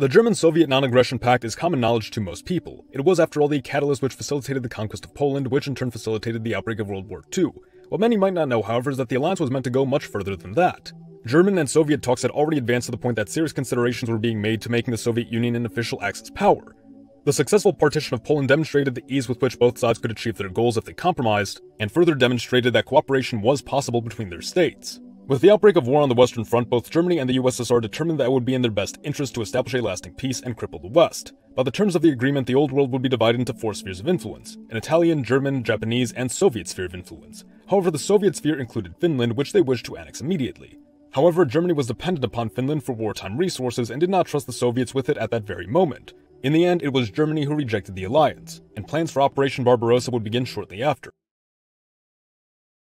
The German-Soviet non-aggression pact is common knowledge to most people. It was, after all, the catalyst which facilitated the conquest of Poland, which in turn facilitated the outbreak of World War II. What many might not know, however, is that the alliance was meant to go much further than that. German and Soviet talks had already advanced to the point that serious considerations were being made to making the Soviet Union an official Axis power. The successful partition of Poland demonstrated the ease with which both sides could achieve their goals if they compromised, and further demonstrated that cooperation was possible between their states. With the outbreak of war on the Western Front, both Germany and the USSR determined that it would be in their best interest to establish a lasting peace and cripple the West. By the terms of the agreement, the Old World would be divided into four spheres of influence an Italian, German, Japanese, and Soviet sphere of influence. However, the Soviet sphere included Finland, which they wished to annex immediately. However, Germany was dependent upon Finland for wartime resources and did not trust the Soviets with it at that very moment. In the end, it was Germany who rejected the alliance, and plans for Operation Barbarossa would begin shortly after.